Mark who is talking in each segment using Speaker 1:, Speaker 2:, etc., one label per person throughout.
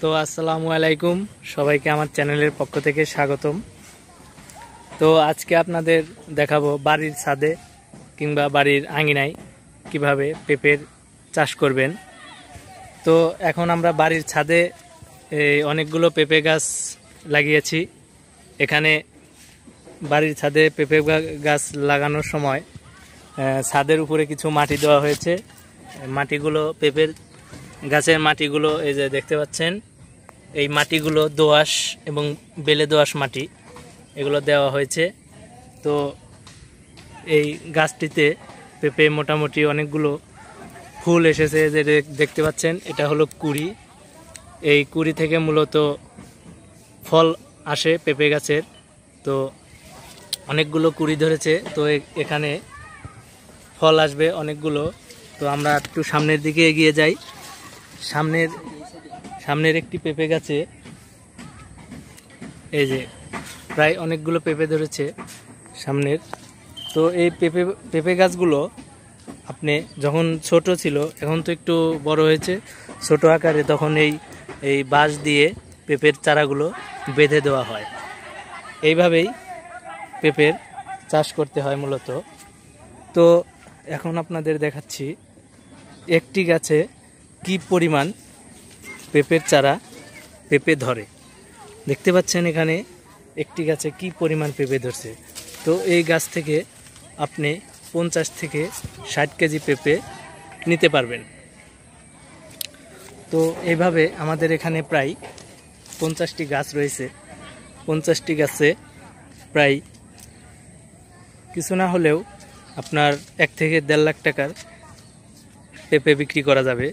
Speaker 1: তো আসসালামু আলাইকুম সবাইকে আমার চ্যানেলের পক্ষ থেকে স্বাগতম তো আজকে আপনাদের দেখাবো বাড়ির ছাদে কিংবা বাড়ির আঙিনায় কিভাবে পেঁপের চাষ করবেন তো এখন আমরা বাড়ির ছাদে অনেকগুলো পেঁপে গাছ লাগিয়েছি এখানে বাড়ির ছাদে পেঁপে গাছ লাগানোর সময় ছাদের উপরে কিছু মাটি দেওয়া হয়েছে মাটিগুলো পেঁপের গাছের মাটিগুলো এই যে দেখতে পাচ্ছেন এই মাটিগুলো দোয়াশ এবং বেলে দোয়াশ মাটি এগুলো দেওয়া হয়েছে তো এই গাছটিতে পেঁপে মোটামুটি অনেকগুলো ফুল এসেছে যে দেখতে পাচ্ছেন এটা হলো কুড়ি এই কুড়ি থেকে মূলত ফল আসে পেঁপে গাছের তো অনেকগুলো কুড়ি ধরেছে তো এখানে ফল আসবে অনেকগুলো তো আমরা একটু সামনের দিকে এগিয়ে যাই সামনের সামনের একটি পেঁপে গাছে এই যে প্রায় অনেকগুলো পেঁপে ধরেছে সামনের তো এই পেঁপে পেঁপে গাছগুলো আপনি যখন ছোট ছিল এখন তো একটু বড় হয়েছে ছোট আকারে তখন এই এই বাঁশ দিয়ে পেঁপের চারাগুলো বেঁধে দেওয়া হয় এইভাবেই পেঁপের চাষ করতে হয় মূলত তো এখন আপনাদের দেখাচ্ছি একটি গাছে কি পরিমাণ পেঁপের চারা পেঁপে ধরে দেখতে পাচ্ছেন এখানে একটি গাছে কি পরিমাণ পেঁপে ধরছে তো এই গাছ থেকে আপনি পঞ্চাশ থেকে ষাট কেজি পেঁপে নিতে পারবেন তো এইভাবে আমাদের এখানে প্রায় পঞ্চাশটি গাছ রয়েছে পঞ্চাশটি গাছে প্রায় কিছু না হলেও আপনার এক থেকে দেড় লাখ টাকার পেঁপে বিক্রি করা যাবে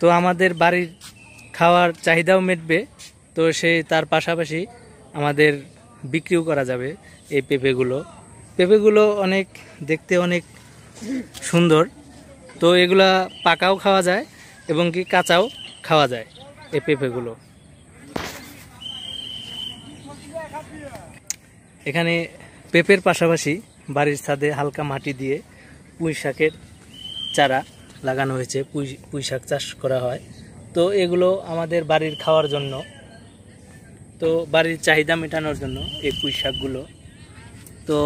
Speaker 1: তো আমাদের বাড়ির খাওয়ার চাহিদাও মেটবে তো সে তার পাশাপাশি আমাদের বিক্রিও করা যাবে এই পেঁপেগুলো পেঁপেগুলো অনেক দেখতে অনেক সুন্দর তো এগুলা পাকাও খাওয়া যায় এবং কি কাঁচাও খাওয়া যায় এই পেঁপেগুলো এখানে পেঁপের পাশাপাশি বাড়ির ছাদে হালকা মাটি দিয়ে পুঁই শাকের চারা লাগানো হয়েছে পুঁই পুঁই শাক চাষ করা হয় তো এগুলো আমাদের বাড়ির খাওয়ার জন্য তো বাড়ির চাহিদা মেটানোর জন্য এই পুঁই শাকগুলো তো